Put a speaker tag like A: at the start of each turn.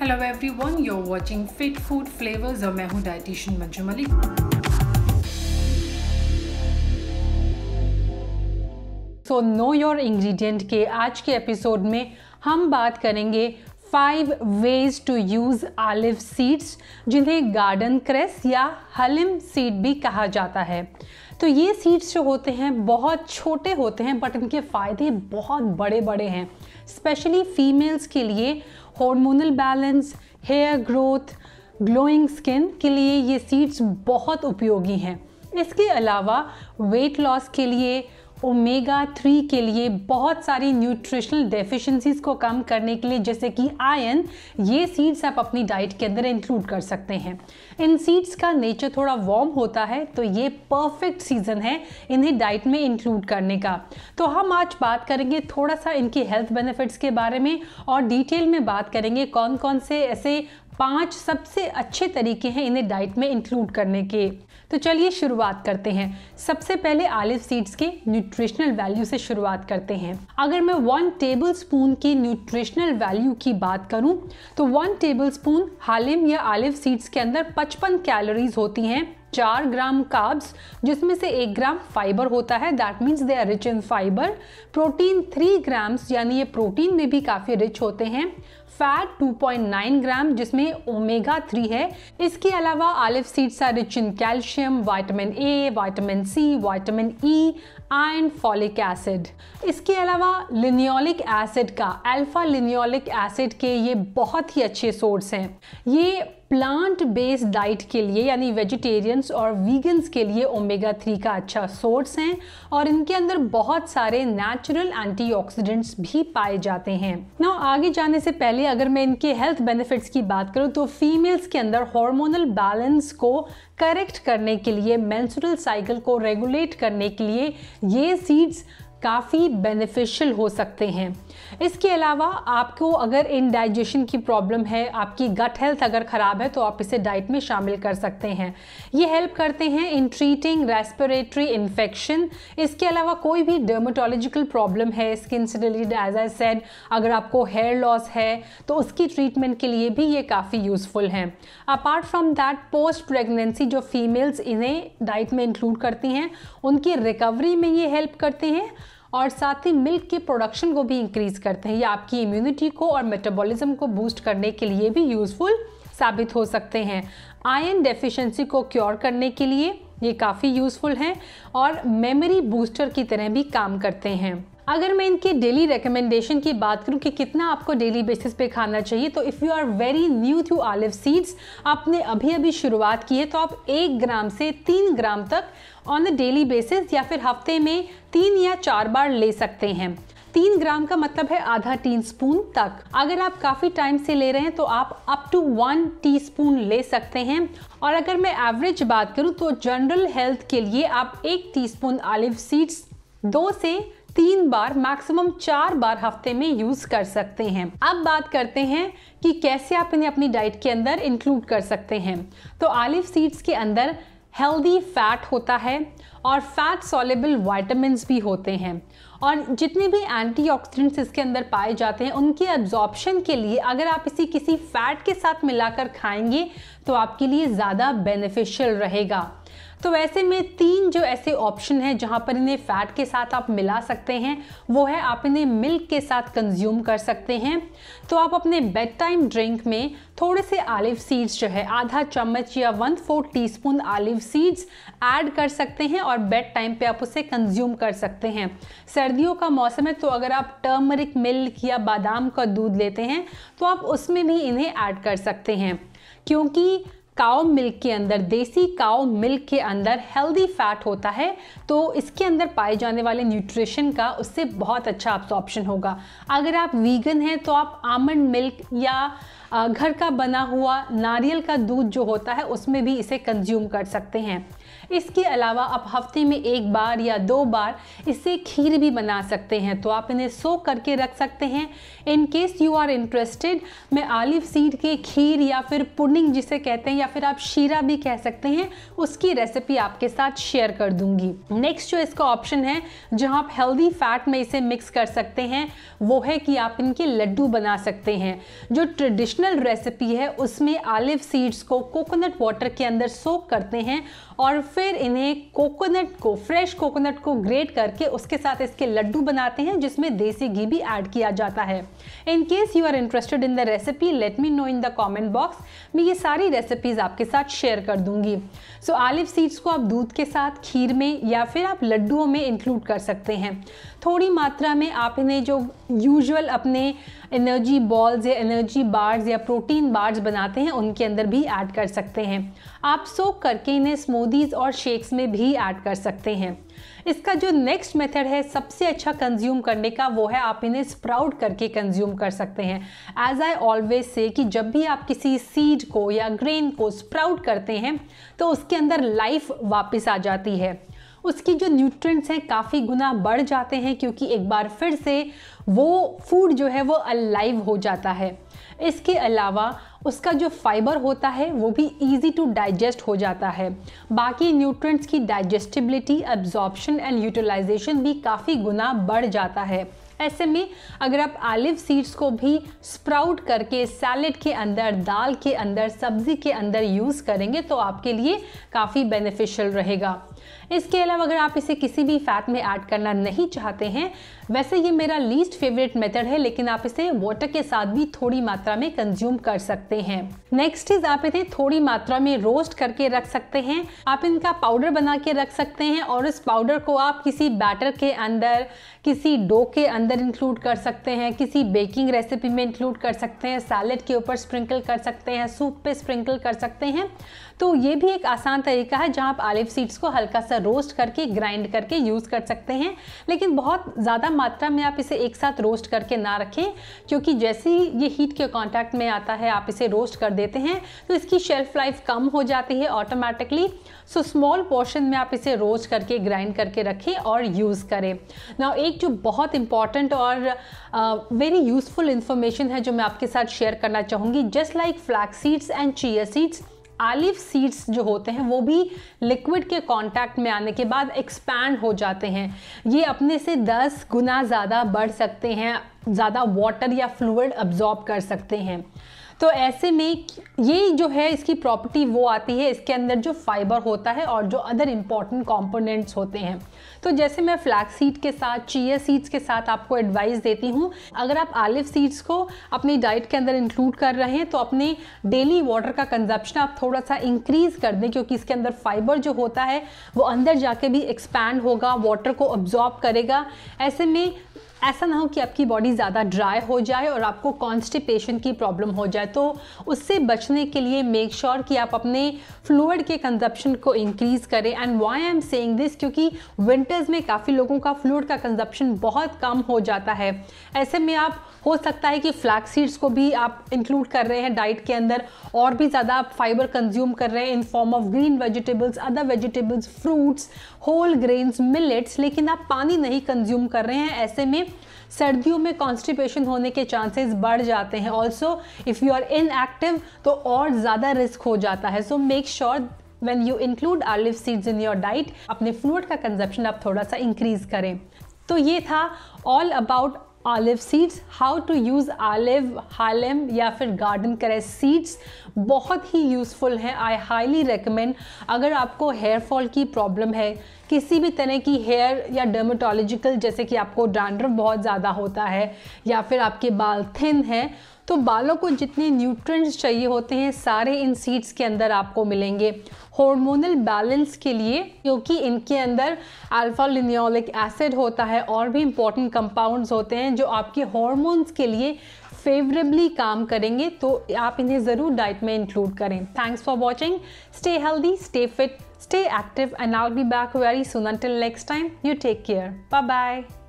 A: hello everyone you are watching fit food flavours और मैं हूं dietitian Manju Malik so know your ingredient के आज के एपिसोड में हम बात करेंगे five ways to use aliv seeds जिन्हें गार्डन क्रेस या हलिम सीड भी कहा जाता है तो ये सीड्स जो होते हैं बहुत छोटे होते हैं बट इनके फ़ायदे बहुत बड़े बड़े हैं स्पेशली फीमेल्स के लिए hormonal balance hair growth glowing skin के लिए ये सीड्स बहुत उपयोगी हैं इसके अलावा वेट लॉस के लिए ओमेगा थ्री के लिए बहुत सारी न्यूट्रिशनल डेफिशिएंसीज को कम करने के लिए जैसे कि आयन ये सीड्स आप अपनी डाइट के अंदर इंक्लूड कर सकते हैं इन सीड्स का नेचर थोड़ा वार्म होता है तो ये परफेक्ट सीज़न है इन्हें डाइट में इंक्लूड करने का तो हम आज बात करेंगे थोड़ा सा इनके हेल्थ बेनिफिट्स के बारे में और डिटेल में बात करेंगे कौन कौन से ऐसे पांच सबसे अच्छे तरीके हैं इन्हें डाइट में इंक्लूड करने के तो चलिए शुरुआत करते हैं सबसे पहले आलिव सीड्स के न्यूट्रिशनल वैल्यू से शुरुआत करते हैं अगर मैं वन टेबल स्पून की न्यूट्रिशनल वैल्यू की बात करूँ तो वन टेबल स्पून हालिम या आलिव सीड्स के अंदर पचपन कैलोरीज होती हैं चार ग्राम काब्स जिसमें से एक ग्राम फाइबर होता है that means they are rich in fibre protein three grams यानी ये प्रोटीन में भी काफ़ी रिच होते हैं फैट 2.9 ग्राम जिसमें ओमेगा 3 है इसके अलावा aliv seeds are rich in calcium vitamin A vitamin C vitamin E e and folic acid इसके अलावा लिनियोलिक एसिड का अल्फा लिनियोलिक एसिड के ये बहुत ही अच्छे सोर्स हैं ये प्लांट बेस्ड डाइट के लिए यानी वेजिटेरियंस और वीगन्स के लिए ओमेगा थ्री का अच्छा सोर्स हैं और इनके अंदर बहुत सारे नेचुरल एंटीऑक्सीडेंट्स भी पाए जाते हैं ना आगे जाने से पहले पहले अगर मैं इनके हेल्थ बेनिफिट्स की बात करूं तो फीमेल्स के अंदर हार्मोनल बैलेंस को करेक्ट करने के लिए मैंसुरल साइकिल को रेगुलेट करने के लिए ये सीड्स काफ़ी बेनिफिशियल हो सकते हैं इसके अलावा आपको अगर इनडाइजेशन की प्रॉब्लम है आपकी गट हेल्थ अगर ख़राब है तो आप इसे डाइट में शामिल कर सकते हैं ये हेल्प करते हैं इन ट्रीटिंग रेस्पिरेटरी इन्फेक्शन इसके अलावा कोई भी डर्माटोलॉजिकल प्रॉब्लम है स्किन से रिलेटेड एज आई सेड अगर आपको हेयर लॉस है तो उसकी ट्रीटमेंट के लिए भी ये काफ़ी यूज़फुल हैं apart from that post pregnancy जो फीमेल्स इन्हें डाइट में इंक्लूड करती हैं उनकी रिकवरी में ये हेल्प करते हैं और साथ ही मिल्क के प्रोडक्शन को भी इंक्रीज़ करते हैं ये आपकी इम्यूनिटी को और मेटाबॉलिज्म को बूस्ट करने के लिए भी यूज़फुल साबित हो सकते हैं आयन डेफिशिएंसी को क्योर करने के लिए ये काफ़ी यूज़फुल हैं और मेमोरी बूस्टर की तरह भी काम करते हैं अगर मैं इनकी डेली रिकमेंडेशन की बात करूँ कि कितना आपको डेली बेसिस पे खाना चाहिए तो if you are very new to aliv seeds आपने अभी अभी शुरुआत की है तो आप एक ग्राम से तीन ग्राम तक ऑन अ डेली बेसिस या फिर हफ्ते में तीन या चार बार ले सकते हैं तीन ग्राम का मतलब है आधा टी स्पून तक अगर आप काफ़ी टाइम से ले रहे हैं तो आप up to one teaspoon ले सकते हैं और अगर मैं एवरेज बात करूं तो जनरल हेल्थ के लिए आप एक टी स्पून ऑलिव सीड्स दो से तीन बार मैक्सिमम चार बार हफ्ते में यूज कर सकते हैं अब बात करते हैं कि कैसे आप इन्हें अपनी डाइट के अंदर इंक्लूड कर सकते हैं तो आलिव सीड्स के अंदर हेल्दी फैट होता है और फैट सॉलेबल वाइटामस भी होते हैं और जितने भी एंटीऑक्सीडेंट्स इसके अंदर पाए जाते हैं उनके एब्जॉर्प्शन के लिए अगर आप इसी किसी फैट के साथ मिलाकर खाएंगे तो आपके लिए ज़्यादा बेनिफिशियल रहेगा तो वैसे में तीन जो ऐसे ऑप्शन हैं जहाँ पर इन्हें फैट के साथ आप मिला सकते हैं वो है आप इन्हें मिल्क के साथ कंज्यूम कर सकते हैं तो आप अपने बेड टाइम ड्रिंक में थोड़े से आलिव सीड्स जो है आधा चम्मच या one four teaspoon aliv seeds add कर सकते हैं और बेड टाइम पे आप उसे कंज्यूम कर सकते हैं सर्दियों का मौसम है तो अगर आप टर्मरिक मिल्क या बादाम का दूध लेते हैं तो आप उसमें भी इन्हें ऐड कर सकते हैं क्योंकि काओ मिल्क के अंदर देसी काओ मिल्क के अंदर हेल्दी फैट होता है तो इसके अंदर पाए जाने वाले न्यूट्रिशन का उससे बहुत अच्छा ऑप्शन होगा अगर आप वीगन हैं तो आप आमंड मिल्क या घर का बना हुआ नारियल का दूध जो होता है उसमें भी इसे कंज्यूम कर सकते हैं इसके अलावा आप हफ्ते में एक बार या दो बार इसे खीर भी बना सकते हैं तो आप इन्हें सो करके रख सकते हैं in case you are interested मैं आलिव सीड के खीर या फिर पुडिंग जिसे कहते हैं या फिर आप शीरा भी कह सकते हैं उसकी रेसिपी आपके साथ शेयर कर दूंगी नेक्स्ट जो इसका ऑप्शन है जहाँ आप हेल्दी फैट में इसे मिक्स कर सकते हैं वो है कि आप इनके लड्डू बना सकते हैं जो ट्रेडिशनल रेसिपी है उसमें आलिव सीड्स को कोकोनट वाटर के अंदर सोक करते हैं और फिर इन्हें कोकोनट को फ्रेश कोकोनट को ग्रेट करके उसके साथ इसके लड्डू बनाते हैं जिसमें देसी घी भी ऐड किया जाता है in case you are interested in the recipe let me know in the comment box मैं ये सारी रेसिपीज़ आपके साथ शेयर कर दूंगी सो आलिव सीड्स को आप दूध के साथ खीर में या फिर आप लड्डुओं में इंक्लूड कर सकते हैं थोड़ी मात्रा में आपने जो यूजुअल अपने एनर्जी बॉल्स या एनर्जी बार्स या प्रोटीन बार्स बनाते हैं उनके अंदर भी ऐड कर सकते हैं आप सोक करके इन्हें स्मूदीज़ और शेक्स में भी ऐड कर सकते हैं इसका जो नेक्स्ट मेथड है सबसे अच्छा कंज्यूम करने का वो है आप इन्हें स्प्राउट करके कंज्यूम कर सकते हैं एज आई ऑलवेज से कि जब भी आप किसी सीड को या ग्रेन को स्प्राउट करते हैं तो उसके अंदर लाइफ वापस आ जाती है उसकी जो न्यूट्रेंट्स हैं काफ़ी गुना बढ़ जाते हैं क्योंकि एक बार फिर से वो फूड जो है वो अलाइव हो जाता है इसके अलावा उसका जो फाइबर होता है वो भी इजी टू डाइजेस्ट हो जाता है बाकी न्यूट्रिएंट्स की डाइजेस्टिबिलिटी एब्जॉर्बशन एंड यूटिलाइजेशन भी काफ़ी गुना बढ़ जाता है ऐसे में अगर आप आलिव सीड्स को भी स्प्राउट करके सैलड के अंदर दाल के अंदर सब्ज़ी के अंदर यूज़ करेंगे तो आपके लिए काफ़ी बेनिफिशियल रहेगा इसके अलावा अगर आप इसे किसी भी फैट में ऐड करना नहीं चाहते हैं वैसे ये मेरा लीस्ट फेवरेट मेथड है लेकिन आप इसे वाटर के साथ भी थोड़ी मात्रा में कंज्यूम कर सकते हैं नेक्स्ट इज आप इन्हें थोड़ी मात्रा में रोस्ट करके रख सकते हैं आप इनका पाउडर बना के रख सकते हैं और इस पाउडर को आप किसी बैटर के अंदर किसी डो के अंदर इंक्लूड कर सकते हैं किसी बेकिंग रेसिपी में इंक्लूड कर सकते हैं सैलड के ऊपर स्प्रिंकल कर सकते हैं सूप पे स्प्रिंकल कर सकते हैं तो ये भी एक आसान तरीका है जहाँ आप आलिव सीड्स को हल्का सा रोस्ट करके ग्राइंड करके यूज़ कर सकते हैं लेकिन बहुत ज़्यादा मात्रा में आप इसे एक साथ रोस्ट करके ना रखें क्योंकि जैसे ही ये हीट के कांटेक्ट में आता है आप इसे रोस्ट कर देते हैं तो इसकी शेल्फ लाइफ कम हो जाती है ऑटोमेटिकली सो स्मॉल पोर्शन में आप इसे रोस्ट करके ग्राइंड करके रखें और यूज़ करें ना एक जो बहुत इंपॉर्टेंट और वेरी यूज़फुल इंफॉर्मेशन है जो मैं आपके साथ शेयर करना चाहूँगी just like flax seeds and chia seeds aliv seeds जो होते हैं वो भी लिक्विड के कांटेक्ट में आने के बाद एक्सपैंड हो जाते हैं ये अपने से 10 गुना ज़्यादा बढ़ सकते हैं ज़्यादा वाटर या फ्लूड अब्जॉर्ब कर सकते हैं तो ऐसे में ये जो है इसकी प्रॉपर्टी वो आती है इसके अंदर जो फाइबर होता है और जो अदर इम्पॉर्टेंट कॉम्पोनेंट्स होते हैं तो जैसे मैं फ्लैक्स सीड के साथ चिया सीड्स के साथ आपको एडवाइस देती हूँ अगर आप आलिव सीड्स को अपनी डाइट के अंदर इंक्लूड कर रहे हैं तो अपने डेली वाटर का कंजप्शन आप थोड़ा सा इंक्रीज़ कर दें क्योंकि इसके अंदर फाइबर जो होता है वो अंदर जाके भी एक्सपैंड होगा वाटर को ऑब्जॉर्ब करेगा ऐसे में ऐसा ना हो कि आपकी बॉडी ज़्यादा ड्राई हो जाए और आपको कॉन्स्टिपेशन की प्रॉब्लम हो जाए तो उससे बचने के लिए मेक श्योर sure कि आप अपने फ्लूड के कंजप्शन को इंक्रीज़ करें and why I am saying this क्योंकि विंटर्स में काफ़ी लोगों का फ्लूड का कंजप्शन बहुत कम हो जाता है ऐसे में आप हो सकता है कि फ्लैक्स सीड्स को भी आप इंक्लूड कर रहे हैं डाइट के अंदर और भी ज़्यादा आप फाइबर कंज्यूम कर रहे हैं in form of green vegetables other vegetables fruits whole grains millets लेकिन आप पानी नहीं कंज्यूम कर रहे हैं ऐसे में सर्दियों में कॉन्स्टिपेशन होने के चांसेस बढ़ जाते हैं also if you are inactive तो और ज़्यादा रिस्क हो जाता है so make sure when you include olive seeds in your diet अपने फ्रूट का कंजप्शन आप थोड़ा सा इंक्रीज़ करें तो ये था all about olive seeds how to use olive हालम या फिर गार्डन करेस सीड्स बहुत ही यूज़फुल हैं आई हाईली रिकमेंड अगर आपको हेयर फॉल की प्रॉब्लम है किसी भी तरह की हेयर या डर्मेटोलॉजिकल जैसे कि आपको डैंड्रफ बहुत ज़्यादा होता है या फिर आपके बाल थिन हैं तो बालों को जितने न्यूट्रिएंट्स चाहिए होते हैं सारे इन सीड्स के अंदर आपको मिलेंगे हार्मोनल बैलेंस के लिए क्योंकि इनके अंदर अल्फा लिनियोलिक एसिड होता है और भी इंपॉर्टेंट कंपाउंड्स होते हैं जो आपके हॉर्मोन्स के लिए फेवरेबली काम करेंगे तो आप इन्हें ज़रूर डाइट में इंक्लूड करें thanks for watching stay healthy stay fit stay active and I'll be back very soon until next time you take care bye bye